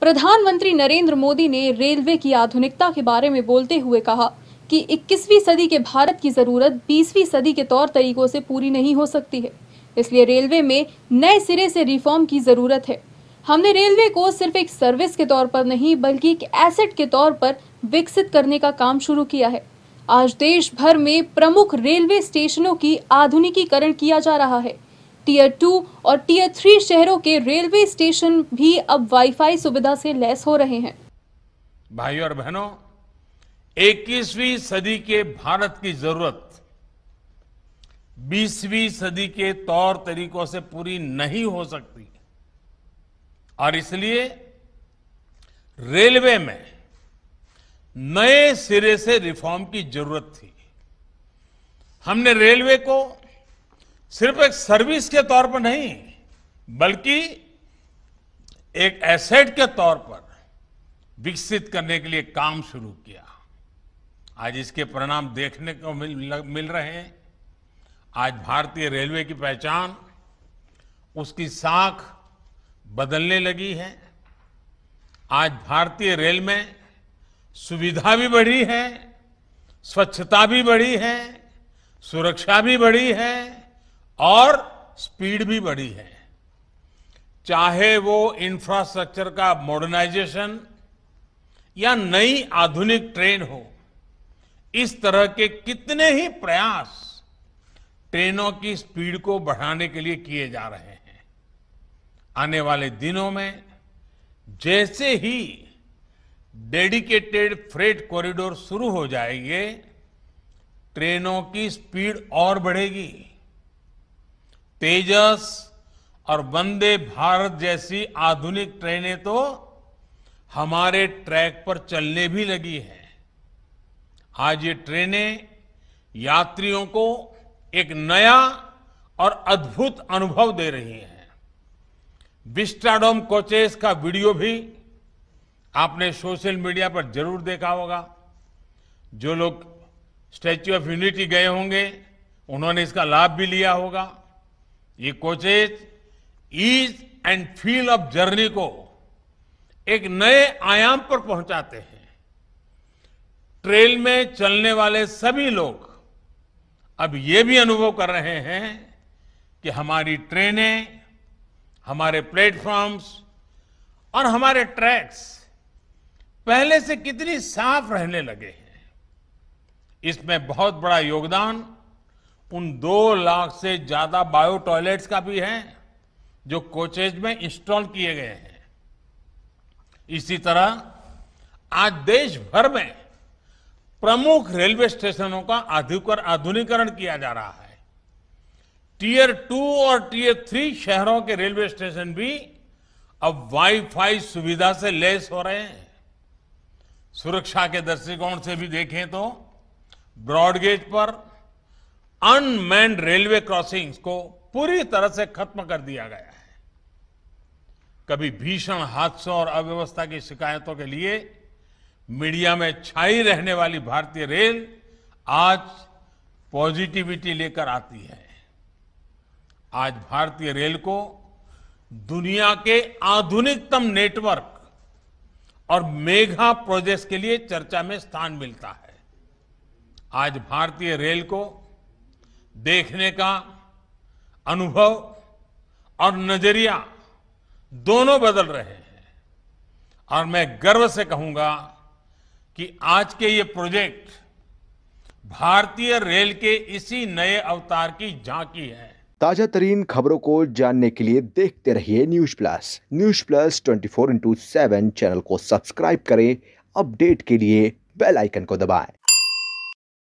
प्रधानमंत्री नरेंद्र मोदी ने रेलवे की आधुनिकता के बारे में बोलते हुए कहा कि 21वीं सदी के भारत की जरूरत 20वीं सदी के तौर तरीकों से पूरी नहीं हो सकती है इसलिए रेलवे में नए सिरे से रिफॉर्म की जरूरत है हमने रेलवे को सिर्फ एक सर्विस के तौर पर नहीं बल्कि एक एसेट के तौर पर विकसित करने का काम शुरू किया है आज देश भर में प्रमुख रेलवे स्टेशनों की आधुनिकीकरण किया जा रहा है टीयर टू और टीयर थ्री शहरों के रेलवे स्टेशन भी अब वाईफाई सुविधा से लैस हो रहे हैं भाइयों और बहनों 21वीं सदी के भारत की जरूरत 20वीं सदी के तौर तरीकों से पूरी नहीं हो सकती और इसलिए रेलवे में नए सिरे से रिफॉर्म की जरूरत थी हमने रेलवे को सिर्फ एक सर्विस के तौर पर नहीं बल्कि एक एसेट के तौर पर विकसित करने के लिए काम शुरू किया आज इसके परिणाम देखने को मिल, मिल रहे हैं आज भारतीय रेलवे की पहचान उसकी साख बदलने लगी है आज भारतीय रेल में सुविधा भी बढ़ी है स्वच्छता भी बढ़ी है सुरक्षा भी बढ़ी है और स्पीड भी बढ़ी है चाहे वो इंफ्रास्ट्रक्चर का मॉडर्नाइजेशन या नई आधुनिक ट्रेन हो इस तरह के कितने ही प्रयास ट्रेनों की स्पीड को बढ़ाने के लिए किए जा रहे हैं आने वाले दिनों में जैसे ही डेडिकेटेड फ्रेट कॉरिडोर शुरू हो जाएंगे ट्रेनों की स्पीड और बढ़ेगी तेजस और वंदे भारत जैसी आधुनिक ट्रेनें तो हमारे ट्रैक पर चलने भी लगी हैं आज ये ट्रेनें यात्रियों को एक नया और अद्भुत अनुभव दे रही हैं विस्टाडोम कोचेस का वीडियो भी आपने सोशल मीडिया पर जरूर देखा होगा जो लोग स्टैच्यू ऑफ यूनिटी गए होंगे उन्होंने इसका लाभ भी लिया होगा ये coaches ease and feel of journey को एक नए आयाम पर पहुंचाते हैं ट्रेल में चलने वाले सभी लोग अब ये भी अनुभव कर रहे हैं कि हमारी ट्रेनें हमारे प्लेटफॉर्म्स और हमारे ट्रैक्स पहले से कितनी साफ रहने लगे हैं इसमें बहुत बड़ा योगदान उन दो लाख से ज्यादा बायो टॉयलेट्स का भी है जो कोचेज में इंस्टॉल किए गए हैं इसी तरह आज देश भर में प्रमुख रेलवे स्टेशनों का आधुनिकरण किया जा रहा है टीयर टू और टीयर थ्री शहरों के रेलवे स्टेशन भी अब वाईफाई सुविधा से लैस हो रहे हैं सुरक्षा के दृष्टिकोण से भी देखें तो ब्रॉडगेज पर अनमैंड रेलवे क्रॉसिंग्स को पूरी तरह से खत्म कर दिया गया है कभी भीषण हादसों और अव्यवस्था की शिकायतों के लिए मीडिया में छाई रहने वाली भारतीय रेल आज पॉजिटिविटी लेकर आती है आज भारतीय रेल को दुनिया के आधुनिकतम नेटवर्क और मेघा प्रोजेक्ट के लिए चर्चा में स्थान मिलता है आज भारतीय रेल को देखने का अनुभव और नजरिया दोनों बदल रहे हैं और मैं गर्व से कहूंगा कि आज के ये प्रोजेक्ट भारतीय रेल के इसी नए अवतार की झांकी है ताजा तरीन खबरों को जानने के लिए देखते रहिए news plus news plus twenty four into seven channel को सब्सक्राइब करें अपडेट के लिए बेल आइकन को दबाएं